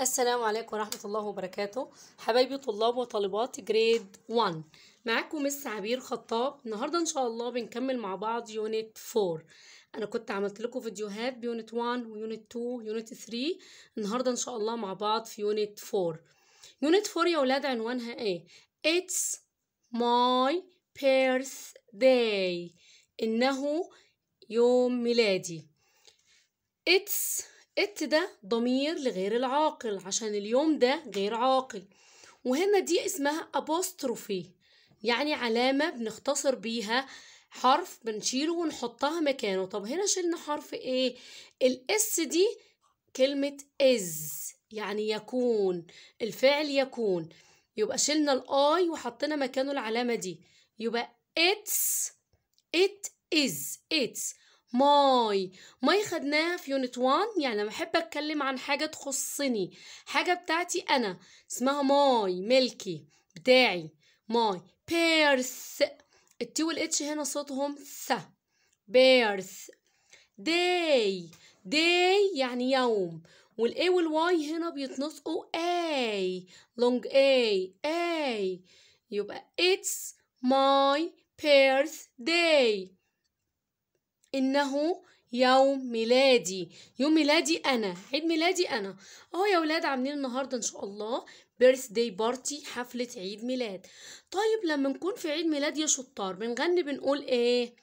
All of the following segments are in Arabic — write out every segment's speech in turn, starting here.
السلام عليكم ورحمة الله وبركاته حبايبي طلاب وطالبات جريد 1 معاكم مس عبير خطاب النهاردة إن شاء الله بنكمل مع بعض يونت 4 أنا كنت عملت لكم فيديوهات بيونت 1 ويونت 2 ويونت 3 النهاردة إن شاء الله مع بعض في يونت 4 يونت 4 يا ولاد عنوانها إيه؟ It's my birthday إنه يوم ميلادي It's ات ده ضمير لغير العاقل عشان اليوم ده غير عاقل وهنا دي اسمها ابوستروفي يعني علامة بنختصر بيها حرف بنشيله ونحطها مكانه طب هنا شلنا حرف ايه الاس دي كلمة is يعني يكون الفعل يكون يبقى شلنا الاي وحطينا مكانه العلامة دي يبقى اتس ات از اتس ماي ماي خدناها في يونت 1 يعني لما احب اتكلم عن حاجه تخصني حاجه بتاعتي انا اسمها ماي ملكي بتاعي ماي بيرث التي والاتش هنا صوتهم س بيرث داي داي يعني يوم والاي والواي هنا بيتنطقوا اي لونج اي اي يبقى اتس ماي بيرث داي إنه يوم ميلادي يوم ميلادي أنا عيد ميلادي أنا أهو يا ولاد عاملين النهاردة إن شاء الله بيرث داي بارتي حفلة عيد ميلاد طيب لما نكون في عيد ميلاد يا شطار بنغني بنقول إيه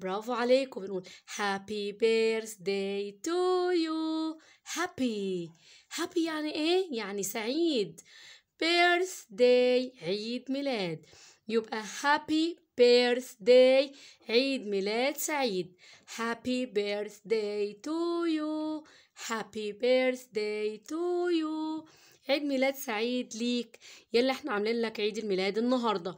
برافو عليكم بنقول هابي بيرث داي تو يو هابي هابي يعني ايه يعني سعيد بيرث داي عيد ميلاد يبقى هابي birthday عيد ميلاد سعيد happy birthday to you happy birthday to you عيد ميلاد سعيد ليك يلا احنا عاملين لك عيد الميلاد النهارده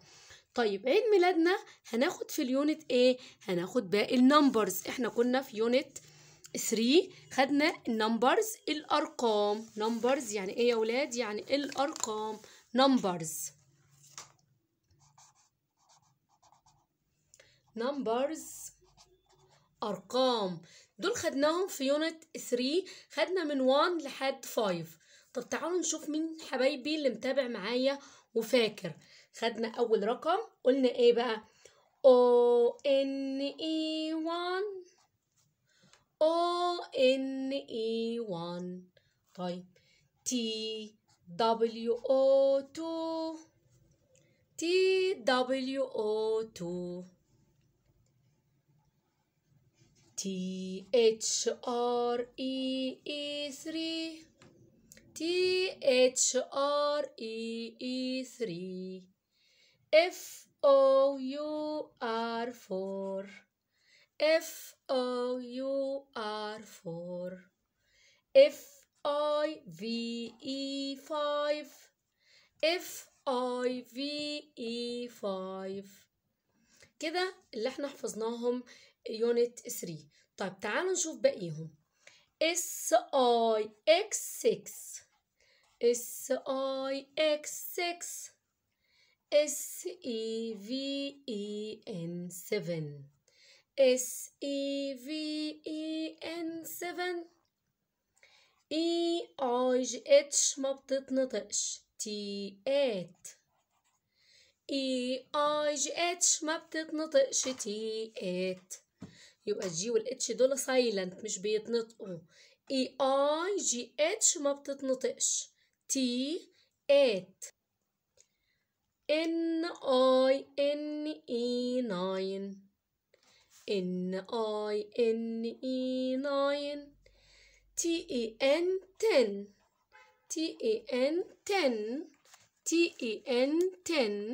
طيب عيد ميلادنا هناخد في اليونت ايه هناخد باقي النمبرز احنا كنا في يونت 3 خدنا النمبرز الارقام نمبرز يعني ايه يا ولاد يعني الارقام نمبرز numbers أرقام دول خدناهم في يونت 3 خدنا من 1 لحد 5 طب تعالوا نشوف مين حبايبي اللي متابع معايا وفاكر خدنا أول رقم قلنا إيه بقى O N E 1 O N E 1 طيب T W O 2 T W O 2 T H R E E three. T H R E E three. F O U R four. F O U R four. F I V E five. F I V E five. كده اللي احنا حفظناهم يونت 3 طيب تعالوا نشوف باقيهم اس اي اكس 6 اس اي اكس 6 اس اي في اي ان 7 اس اي في اي ان 7 اي اي اتش ما بتتنطقش تي 8 اي اي جي اتش ما بتتنطقش تي ات يبقى الجي والاتش دول سايلنت مش بيتنطقوا اي اي جي اتش ما بتتنطقش تي ات ان اي ان اي 9 ان اي ان اي 9 تي اي ان 10 تي اي ان 10 تي اي ان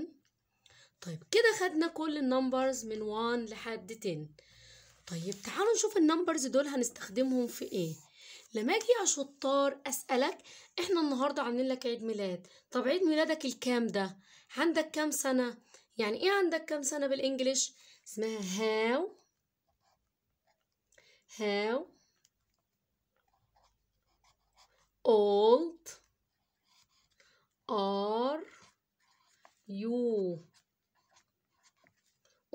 10 طيب كده خدنا كل النمبرز من 1 لحد 10 طيب تعالوا نشوف النمبرز دول هنستخدمهم في ايه لما اجي يا شطار اسالك احنا النهارده عاملين لك عيد ميلاد طب عيد ميلادك الكام ده عندك كام سنه يعني ايه عندك كام سنه بالانجليش اسمها هاو هاو اولد ار يو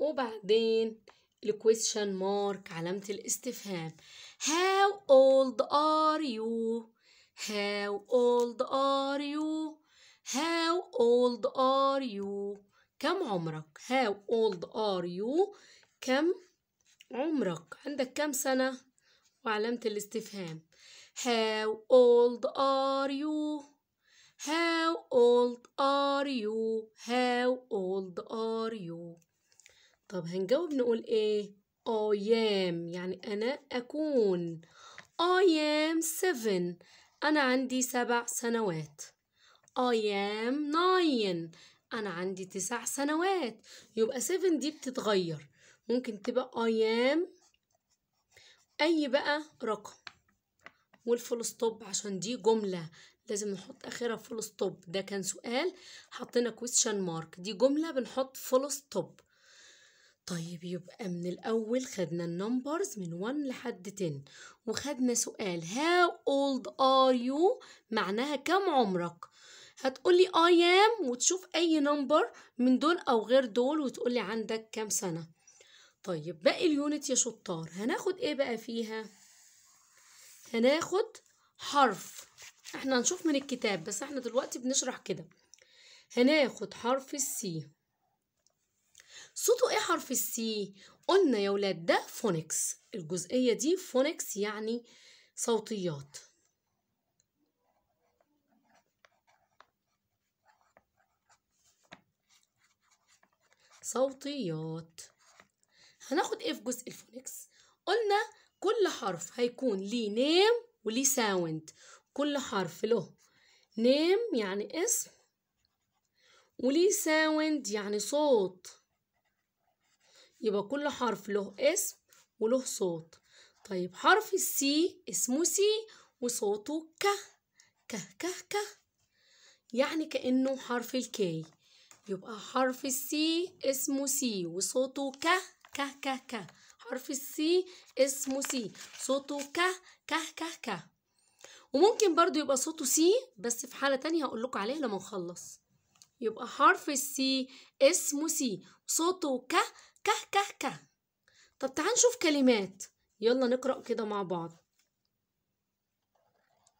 وبعدين الكويشن مارك علامة الاستفهام How old are you? How old are you? How old are you? كم عمرك؟ How old are you? كم عمرك؟ عندك كم سنة؟ وعلامة الاستفهام How old are you? How old are you? How old are you? طب هنجاوب نقول ايه I am يعني أنا أكون I am seven أنا عندي سبع سنوات I am nine أنا عندي تسع سنوات يبقى seven دي بتتغير ممكن تبقى I am أي بقى رقم والفول ستوب عشان دي جملة لازم نحط آخرها فول ستوب ده كان سؤال حطينا question mark دي جملة بنحط فول ستوب طيب يبقى من الأول خدنا النمبرز من 1 لحد 10 وخدنا سؤال how old are you معناها كم عمرك هتقولي I am وتشوف أي نمبر من دول أو غير دول وتقولي عندك كام سنة طيب باقي اليونت يا شطار هناخد ايه بقى فيها هناخد حرف احنا هنشوف من الكتاب بس احنا دلوقتي بنشرح كده هناخد حرف السي صوته ايه حرف السي قلنا يا ولاد ده فونكس الجزئية دي فونكس يعني صوتيات صوتيات هناخد ايه في جزء الفونكس قلنا كل حرف هيكون ليه نيم وليه ساوند كل حرف له نيم يعني اسم وليه ساوند يعني صوت يبقى كل حرف له اسم وله صوت طيب حرف السي اسمه سي وصوته ك ك ك ك يعني كأنه حرف الكي يبقى حرف السي اسمه سي وصوته ك ك ك ك حرف السي اسمه سي صوته ك ك ك ك وممكن برضو يبقى صوته سي بس في حالة تانية هقول لكم عليها لما نخلص يبقى حرف السي اسمه سي صوته ك كه كه كه طب تعال نشوف كلمات يلا نقرأ كده مع بعض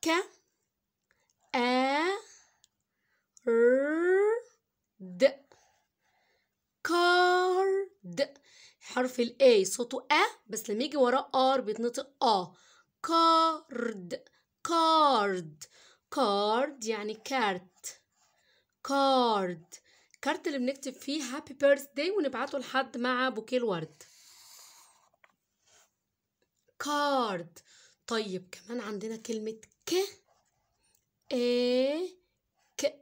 ك أ ر د كارد حرف الاي صوته أ بس لما يجي وراه ار بيتنطق آ كارد كارد كارد يعني كارت كارد الكارت اللي بنكتب فيه هابي بيرث داي ونبعته لحد مع بوكيه الورد كارد طيب كمان عندنا كلمة ك ايه ك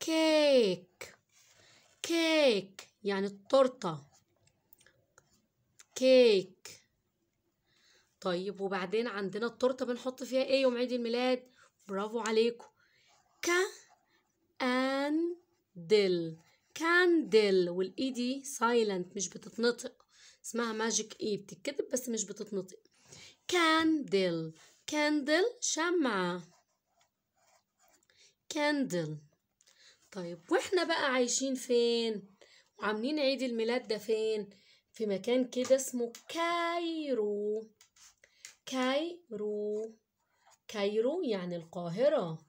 كيك كيك يعني التورتة كيك طيب وبعدين عندنا التورتة بنحط فيها ايه يوم عيد الميلاد برافو عليكم ك ان دل كاندل والاي دي سايلنت مش بتتنطق اسمها ماجيك اي بتتكتب بس مش بتتنطق كاندل كاندل شمعة كاندل طيب واحنا بقى عايشين فين وعاملين عيد الميلاد ده فين في مكان كده اسمه كايرو كايرو كايرو يعني القاهرة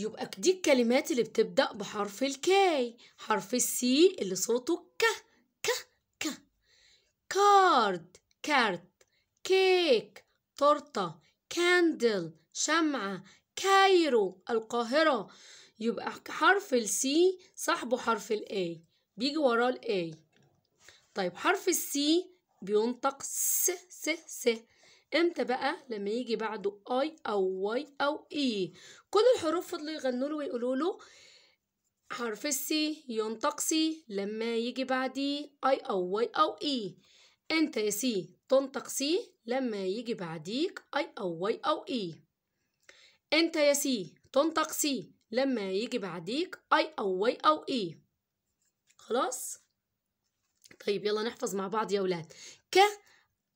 يبقى دي الكلمات اللي بتبدأ بحرف الكاي حرف السي اللي صوته ك ك ك كارد كارت كيك تورتة كاندل شمعة كايرو القاهرة يبقى حرف السي صاحبه حرف الاي بيجي وراه الاي طيب حرف السي بينطق س س س امتى بقى لما يجي بعده اي او واي او اي كل الحروف فضلوا يغنوا له ويقولوا له حرف السي ينطق سي لما يجي بعديه اي او واي او اي انت يا سي تنطق سي لما يجي بعديك اي او واي او اي انت يا سي تنطق سي لما يجي بعديك اي او واي او اي خلاص طيب يلا نحفظ مع بعض يا اولاد ك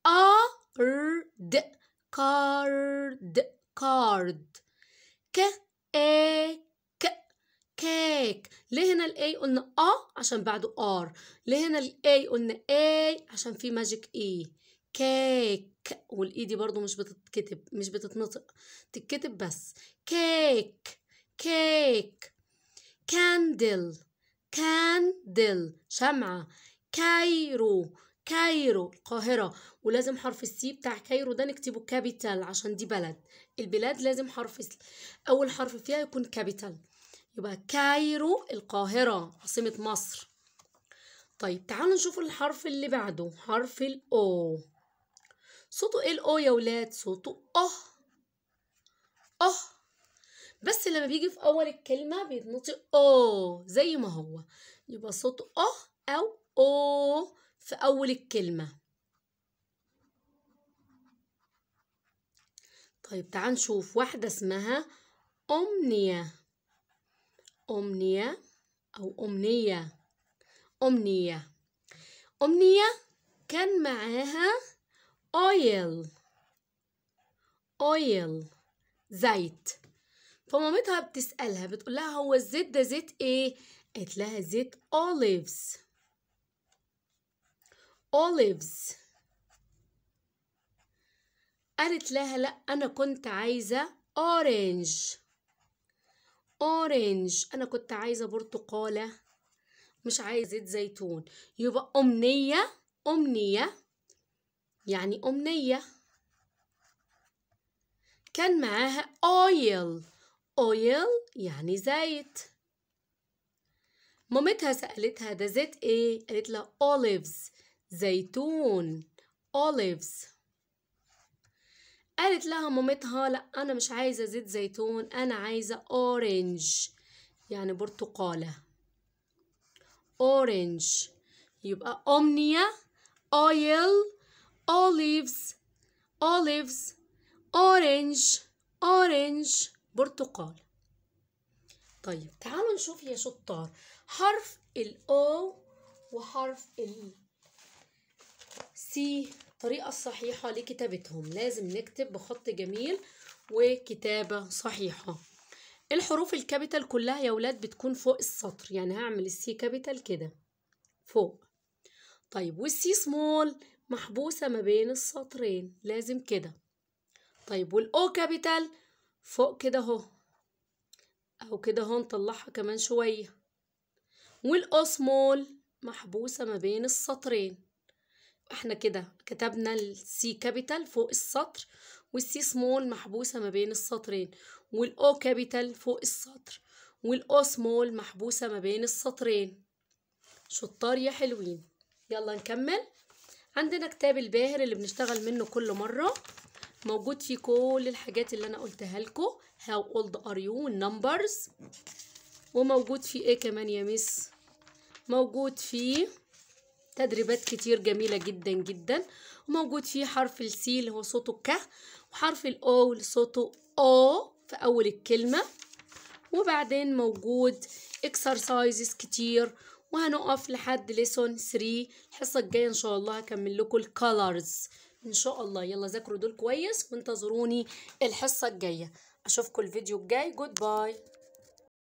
ا قرد قارد كارد ك اي كيك ليه هنا الاي قلنا اه عشان بعده ار ليه هنا الاي قلنا اي عشان في ماجيك اي e؟ كيك والاي e دي برضو مش بتتكتب مش بتتنطق تتكتب بس كيك كيك كاندل كاندل شمعة كايرو كايرو القاهرة ولازم حرف السي بتاع كايرو ده نكتبه كابيتال عشان دي بلد البلاد لازم حرف أول حرف فيها يكون كابيتال يبقى كايرو القاهرة عاصمة مصر طيب تعالوا نشوف الحرف اللي بعده حرف الأو صوته ايه الأو يا ولاد صوته أه أه بس لما بيجي في أول الكلمة بيتنطق أو زي ما هو يبقى صوته أه أو أو في أول الكلمة طيب تعال نشوف واحدة اسمها أمنية أمنية أو أمنية أمنية أمنية كان معاها أويل أويل زيت فمامتها بتسألها بتقول لها هو الزيت ده زيت ايه؟ قالت لها زيت أوليفز olives قالت لها لا أنا كنت عايزة orange اورنج أنا كنت عايزة برتقالة مش عايزة زيت زيتون يبقى أمنية أمنية يعني أمنية كان معاها اويل اويل يعني زيت مامتها سألتها ده زيت ايه؟ قالت لها اوليفز زيتون olives قالت لها مامتها لا انا مش عايزه زيت زيتون انا عايزه اورنج يعني برتقاله اورنج يبقى اومنيا اويل اوليفز اوليفز اورنج اورنج برتقال طيب تعالوا نشوف يا شطار حرف الاو وحرف ال e. سي الطريقة الصحيحة لكتابتهم لازم نكتب بخط جميل وكتابة صحيحة الحروف الكابيتال كلها يا ولاد بتكون فوق السطر يعني هعمل السي كابيتال كده فوق طيب والسي سمول محبوسة ما بين السطرين لازم كده طيب والاو كابيتال فوق كده اهو او كده اهو نطلعها كمان شوية والاو سمول محبوسة ما بين السطرين احنا كده كتبنا السي كابيتال فوق السطر والسي سمول محبوسة ما بين السطرين والاو كابيتال فوق السطر والاو سمول محبوسة ما بين السطرين شطار يا حلوين يلا نكمل عندنا كتاب الباهر اللي بنشتغل منه كل مرة موجود فيه كل الحاجات اللي انا قلتها لكم how old are you والنمبرز وموجود فيه ايه كمان يا مس موجود فيه تدريبات كتير جميلة جدا جدا وموجود فيه حرف السي اللي هو صوته ك وحرف الاو اللي صوته او في اول الكلمة وبعدين موجود اكسرسايزز كتير وهنقف لحد ليسون 3 الحصة الجاية ان شاء الله هكمل لكم الكالرز ان شاء الله يلا ذاكروا دول كويس وانتظروني الحصة الجاية اشوفكم الفيديو الجاي جود باي